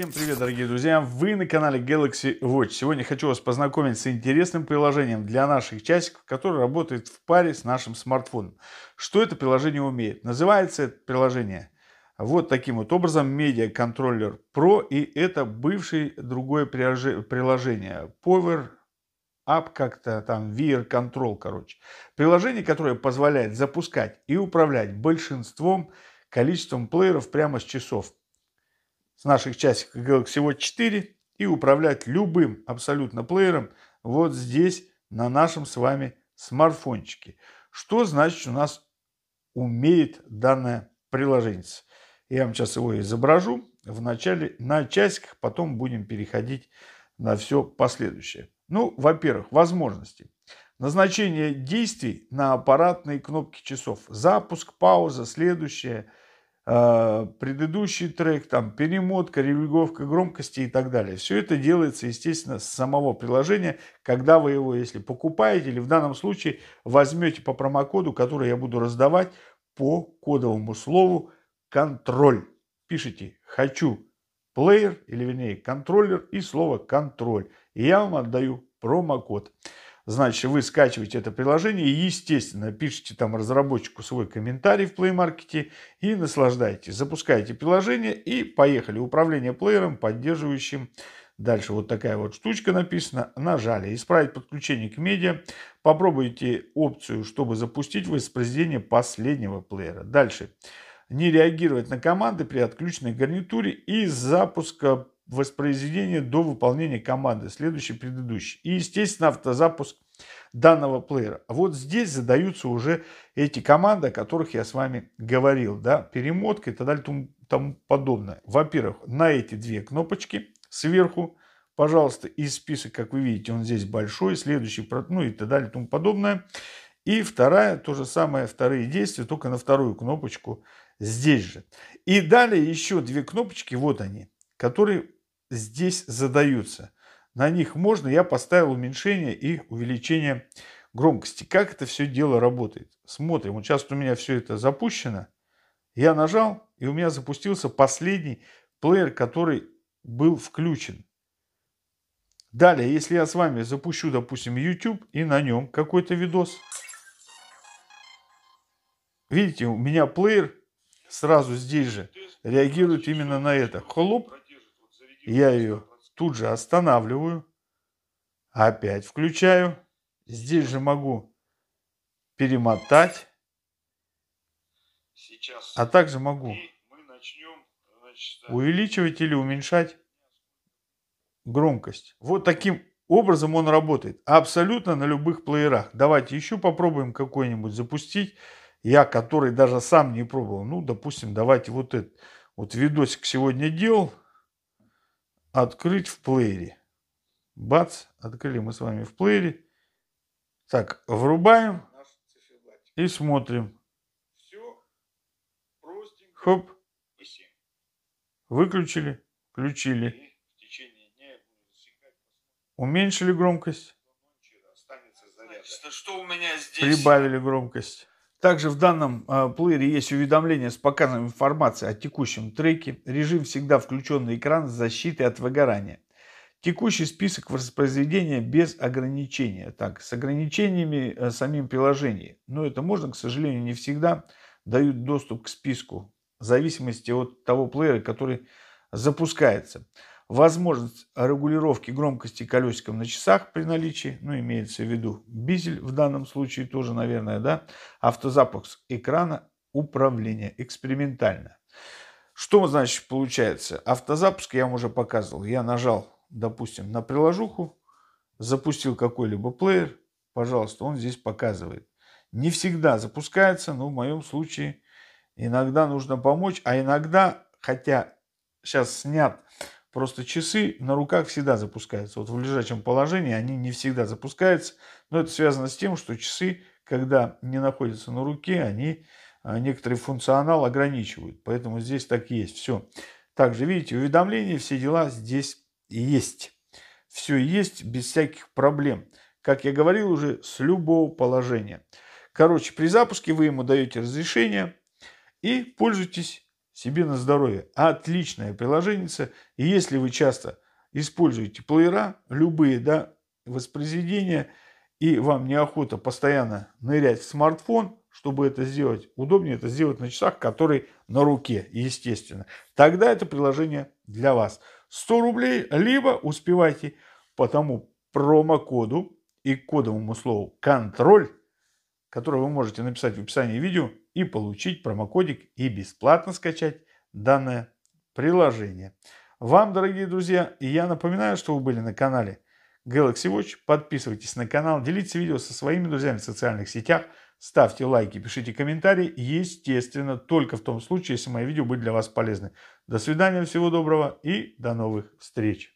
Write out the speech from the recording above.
Всем привет, дорогие друзья! Вы на канале Galaxy Watch. Сегодня хочу вас познакомить с интересным приложением для наших часиков, которое работает в паре с нашим смартфоном. Что это приложение умеет? Называется это приложение вот таким вот образом Media Controller Pro и это бывшее другое приложение Power App как-то там Wear Control, короче. Приложение, которое позволяет запускать и управлять большинством количеством плееров прямо с часов. С наших часиков игрок всего 4. И управлять любым абсолютно плеером вот здесь, на нашем с вами смартфончике. Что значит у нас умеет данное приложение? Я вам сейчас его изображу вначале на часиках, потом будем переходить на все последующее. Ну, во-первых, возможности. Назначение действий на аппаратные кнопки часов. Запуск, пауза, следующее, Э, предыдущий трек, там, перемотка, регулировка громкости и так далее. Все это делается, естественно, с самого приложения, когда вы его, если покупаете, или в данном случае возьмете по промокоду, который я буду раздавать по кодовому слову «контроль». Пишите «хочу плеер» или, вернее, «контроллер» и слово «контроль». И я вам отдаю промокод. Значит, вы скачиваете это приложение и, естественно, пишите там разработчику свой комментарий в Play Market и наслаждайтесь. Запускаете приложение и поехали. Управление плеером, поддерживающим Дальше вот такая вот штучка написана. Нажали «Исправить подключение к медиа». Попробуйте опцию, чтобы запустить воспроизведение последнего плеера. Дальше. Не реагировать на команды при отключенной гарнитуре и запуска воспроизведение до выполнения команды, следующий предыдущий И, естественно, автозапуск данного плеера. Вот здесь задаются уже эти команды, о которых я с вами говорил, да, перемотка и так далее, тому, тому подобное. Во-первых, на эти две кнопочки сверху, пожалуйста, и список, как вы видите, он здесь большой, следующий, ну и так далее, тому подобное. И вторая, то же самое, вторые действия, только на вторую кнопочку здесь же. И далее еще две кнопочки, вот они, которые здесь задаются. На них можно, я поставил уменьшение и увеличение громкости. Как это все дело работает? Смотрим. Вот сейчас у меня все это запущено. Я нажал, и у меня запустился последний плеер, который был включен. Далее, если я с вами запущу, допустим, YouTube и на нем какой-то видос. Видите, у меня плеер сразу здесь же реагирует именно на это. Хлоп, я ее тут же останавливаю. Опять включаю. Здесь же могу перемотать. Сейчас. А также могу начнем, значит, увеличивать или уменьшать громкость. Вот таким образом он работает. Абсолютно на любых плеерах. Давайте еще попробуем какой-нибудь запустить. Я, который даже сам не пробовал. Ну, допустим, давайте вот этот. Вот видосик сегодня делал открыть в плеере. Бац, открыли мы с вами в плеере. Так, врубаем и смотрим. Все простенько. Хоп. Выключили, включили. Уменьшили громкость. что у меня здесь? Прибавили громкость. Также в данном а, плеере есть уведомление с показом информации о текущем треке, режим всегда включенный экран защиты от выгорания. Текущий список воспроизведения без ограничения. Так, с ограничениями э, самим приложением. Но это можно, к сожалению, не всегда дают доступ к списку в зависимости от того плеера, который запускается возможность регулировки громкости колесиком на часах при наличии, ну, имеется в виду бизель в данном случае тоже, наверное, да, автозапуск экрана управления экспериментально. Что значит получается? Автозапуск я вам уже показывал. Я нажал, допустим, на приложуху, запустил какой-либо плеер, пожалуйста, он здесь показывает. Не всегда запускается, но в моем случае иногда нужно помочь, а иногда, хотя сейчас снят Просто часы на руках всегда запускаются. Вот в лежачем положении они не всегда запускаются. Но это связано с тем, что часы, когда не находятся на руке, они а, некоторый функционал ограничивают. Поэтому здесь так и есть. Все. Также, видите, уведомления, все дела здесь есть. Все есть без всяких проблем. Как я говорил уже, с любого положения. Короче, при запуске вы ему даете разрешение и пользуйтесь себе на здоровье. Отличное приложение. И если вы часто используете плеера, любые да, воспроизведения, и вам неохота постоянно нырять в смартфон, чтобы это сделать, удобнее это сделать на часах, которые на руке, естественно. Тогда это приложение для вас. 100 рублей, либо успевайте по тому промокоду и кодовому слову «контроль», который вы можете написать в описании видео, и получить промокодик и бесплатно скачать данное приложение. Вам, дорогие друзья, я напоминаю, что вы были на канале Galaxy Watch. Подписывайтесь на канал, делитесь видео со своими друзьями в социальных сетях, ставьте лайки, пишите комментарии. Естественно, только в том случае, если мои видео будут для вас полезны. До свидания, всего доброго и до новых встреч.